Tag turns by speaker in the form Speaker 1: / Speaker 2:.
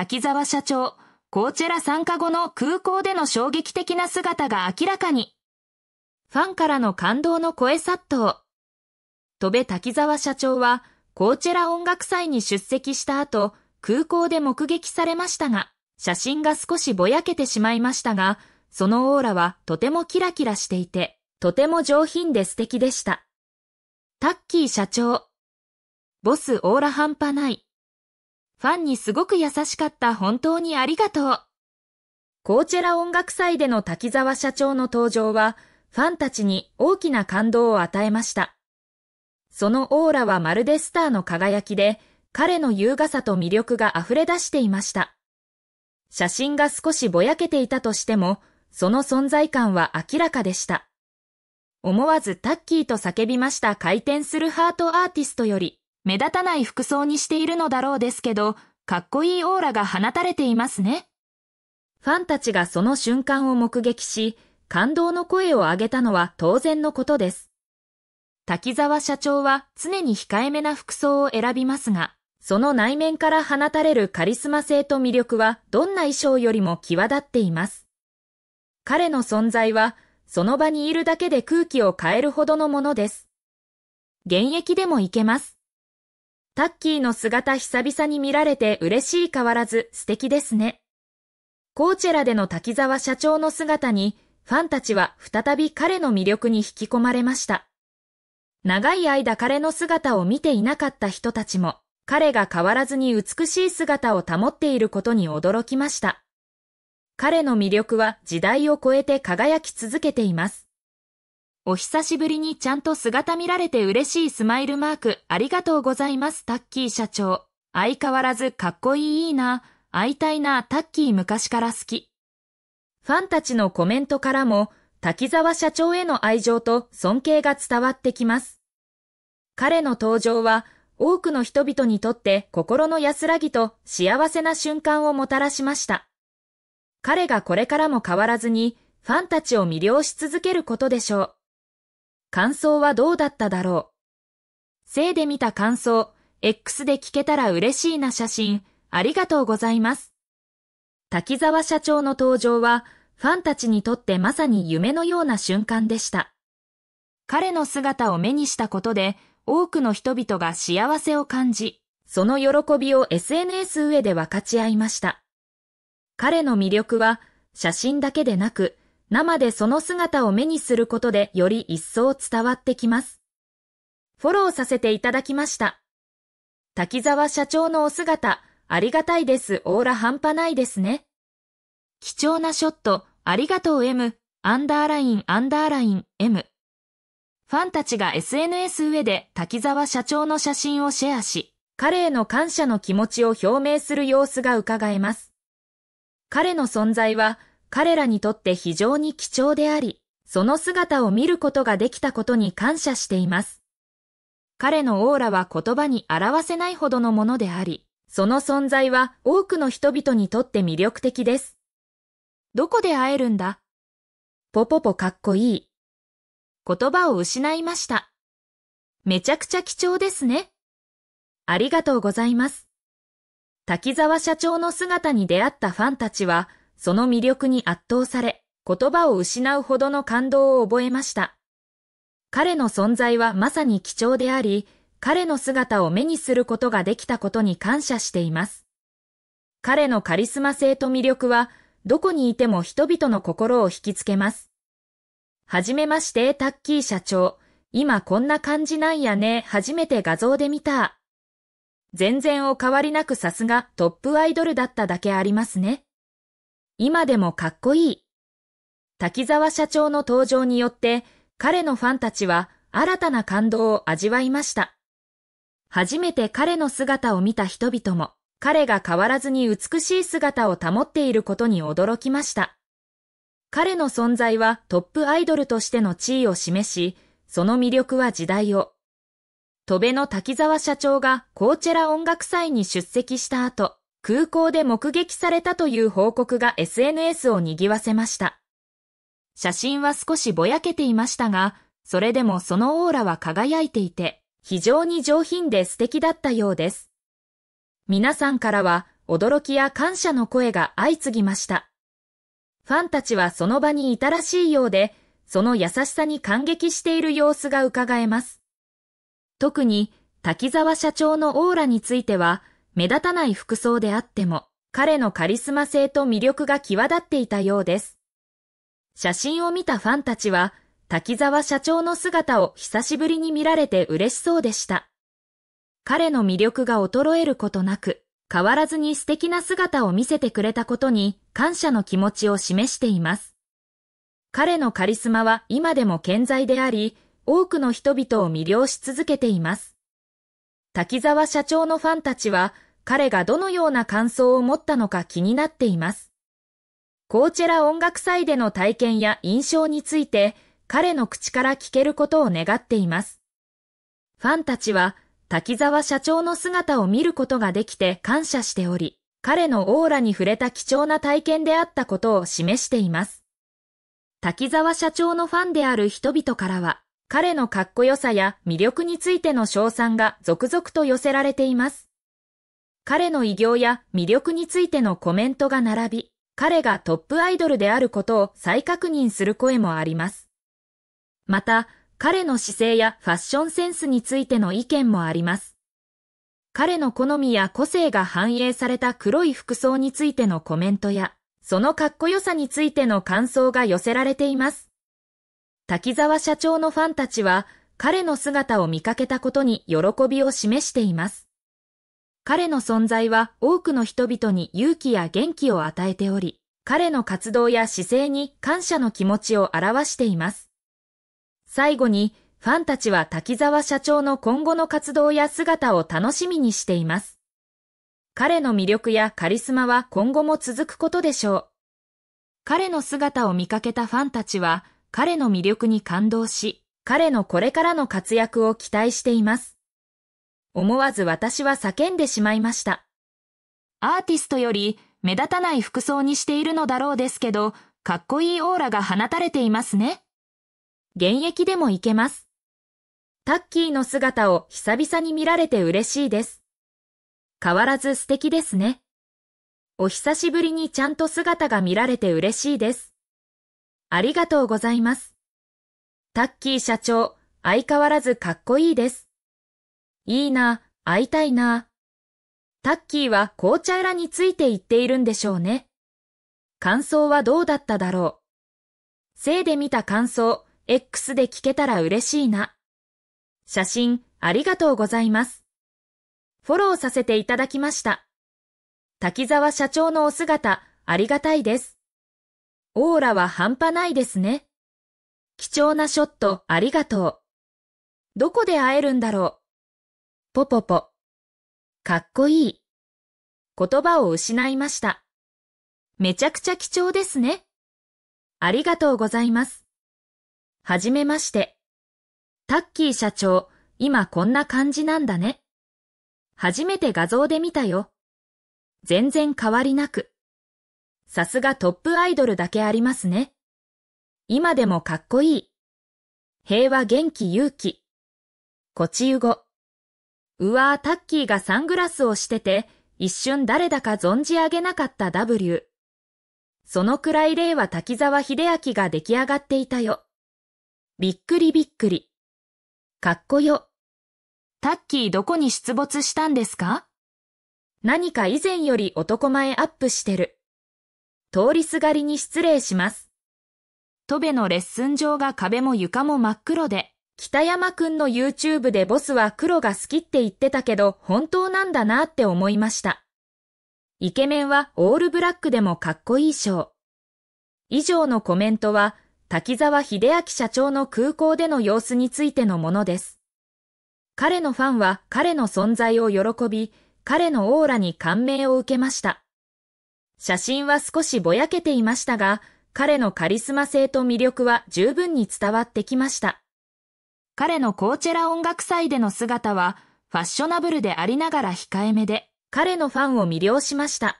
Speaker 1: 滝沢社長、コーチェラ参加後の空港での衝撃的な姿が明らかに。ファンからの感動の声殺到。戸部滝沢社長は、コーチェラ音楽祭に出席した後、空港で目撃されましたが、写真が少しぼやけてしまいましたが、そのオーラはとてもキラキラしていて、とても上品で素敵でした。タッキー社長。ボスオーラ半端ない。ファンにすごく優しかった本当にありがとう。コーチェラ音楽祭での滝沢社長の登場は、ファンたちに大きな感動を与えました。そのオーラはまるでスターの輝きで、彼の優雅さと魅力が溢れ出していました。写真が少しぼやけていたとしても、その存在感は明らかでした。思わずタッキーと叫びました回転するハートアーティストより。目立たない服装にしているのだろうですけど、かっこいいオーラが放たれていますね。ファンたちがその瞬間を目撃し、感動の声を上げたのは当然のことです。滝沢社長は常に控えめな服装を選びますが、その内面から放たれるカリスマ性と魅力はどんな衣装よりも際立っています。彼の存在は、その場にいるだけで空気を変えるほどのものです。現役でもいけます。タッキーの姿久々に見られて嬉しい変わらず素敵ですね。コーチェラでの滝沢社長の姿に、ファンたちは再び彼の魅力に引き込まれました。長い間彼の姿を見ていなかった人たちも、彼が変わらずに美しい姿を保っていることに驚きました。彼の魅力は時代を超えて輝き続けています。お久しぶりにちゃんと姿見られて嬉しいスマイルマークありがとうございますタッキー社長。相変わらずかっこいいいいな。会いたいなタッキー昔から好き。ファンたちのコメントからも滝沢社長への愛情と尊敬が伝わってきます。彼の登場は多くの人々にとって心の安らぎと幸せな瞬間をもたらしました。彼がこれからも変わらずにファンたちを魅了し続けることでしょう。感想はどうだっただろう。せいで見た感想、X で聞けたら嬉しいな写真、ありがとうございます。滝沢社長の登場は、ファンたちにとってまさに夢のような瞬間でした。彼の姿を目にしたことで、多くの人々が幸せを感じ、その喜びを SNS 上で分かち合いました。彼の魅力は、写真だけでなく、生でその姿を目にすることでより一層伝わってきます。フォローさせていただきました。滝沢社長のお姿、ありがたいです。オーラ半端ないですね。貴重なショット、ありがとう M、アンダーライン、アンダーライン、M。ファンたちが SNS 上で滝沢社長の写真をシェアし、彼への感謝の気持ちを表明する様子が伺えます。彼の存在は彼らにとって非常に貴重であり、その姿を見ることができたことに感謝しています。彼のオーラは言葉に表せないほどのものであり、その存在は多くの人々にとって魅力的です。どこで会えるんだポポポかっこいい。言葉を失いました。めちゃくちゃ貴重ですね。ありがとうございます。滝沢社長の姿に出会ったファンたちは、その魅力に圧倒され、言葉を失うほどの感動を覚えました。彼の存在はまさに貴重であり、彼の姿を目にすることができたことに感謝しています。彼のカリスマ性と魅力は、どこにいても人々の心を引きつけます。はじめまして、タッキー社長。今こんな感じなんやね。初めて画像で見た。全然お変わりなくさすがトップアイドルだっただけありますね。今でもかっこいい。滝沢社長の登場によって、彼のファンたちは新たな感動を味わいました。初めて彼の姿を見た人々も、彼が変わらずに美しい姿を保っていることに驚きました。彼の存在はトップアイドルとしての地位を示し、その魅力は時代を。戸部の滝沢社長がコーチェラ音楽祭に出席した後、空港で目撃されたという報告が SNS を賑わせました。写真は少しぼやけていましたが、それでもそのオーラは輝いていて、非常に上品で素敵だったようです。皆さんからは驚きや感謝の声が相次ぎました。ファンたちはその場にいたらしいようで、その優しさに感激している様子が伺えます。特に、滝沢社長のオーラについては、目立たない服装であっても、彼のカリスマ性と魅力が際立っていたようです。写真を見たファンたちは、滝沢社長の姿を久しぶりに見られて嬉しそうでした。彼の魅力が衰えることなく、変わらずに素敵な姿を見せてくれたことに感謝の気持ちを示しています。彼のカリスマは今でも健在であり、多くの人々を魅了し続けています。滝沢社長のファンたちは、彼がどのような感想を持ったのか気になっています。コーチェラ音楽祭での体験や印象について、彼の口から聞けることを願っています。ファンたちは、滝沢社長の姿を見ることができて感謝しており、彼のオーラに触れた貴重な体験であったことを示しています。滝沢社長のファンである人々からは、彼のかっこよさや魅力についての称賛が続々と寄せられています。彼の偉業や魅力についてのコメントが並び、彼がトップアイドルであることを再確認する声もあります。また、彼の姿勢やファッションセンスについての意見もあります。彼の好みや個性が反映された黒い服装についてのコメントや、そのかっこよさについての感想が寄せられています。滝沢社長のファンたちは、彼の姿を見かけたことに喜びを示しています。彼の存在は多くの人々に勇気や元気を与えており、彼の活動や姿勢に感謝の気持ちを表しています。最後に、ファンたちは滝沢社長の今後の活動や姿を楽しみにしています。彼の魅力やカリスマは今後も続くことでしょう。彼の姿を見かけたファンたちは、彼の魅力に感動し、彼のこれからの活躍を期待しています。思わず私は叫んでしまいました。アーティストより目立たない服装にしているのだろうですけど、かっこいいオーラが放たれていますね。現役でもいけます。タッキーの姿を久々に見られて嬉しいです。変わらず素敵ですね。お久しぶりにちゃんと姿が見られて嬉しいです。ありがとうございます。タッキー社長、相変わらずかっこいいです。いいな、会いたいな。タッキーは紅茶裏について言っているんでしょうね。感想はどうだっただろう。せいで見た感想、X で聞けたら嬉しいな。写真、ありがとうございます。フォローさせていただきました。滝沢社長のお姿、ありがたいです。オーラは半端ないですね。貴重なショットありがとう。どこで会えるんだろう。ポポポ。かっこいい。言葉を失いました。めちゃくちゃ貴重ですね。ありがとうございます。はじめまして。タッキー社長、今こんな感じなんだね。初めて画像で見たよ。全然変わりなく。さすがトップアイドルだけありますね。今でもかっこいい。平和元気勇気。こちゆご。うわぁ、タッキーがサングラスをしてて、一瞬誰だか存じ上げなかった W。そのくらい令和滝沢秀明が出来上がっていたよ。びっくりびっくり。かっこよ。タッキーどこに出没したんですか何か以前より男前アップしてる。通りすがりに失礼します。戸部のレッスン場が壁も床も真っ黒で、北山くんの YouTube でボスは黒が好きって言ってたけど、本当なんだなって思いました。イケメンはオールブラックでもかっこいい賞。以上のコメントは、滝沢秀明社長の空港での様子についてのものです。彼のファンは彼の存在を喜び、彼のオーラに感銘を受けました。写真は少しぼやけていましたが、彼のカリスマ性と魅力は十分に伝わってきました。彼のコーチェラ音楽祭での姿は、ファッショナブルでありながら控えめで、彼のファンを魅了しました。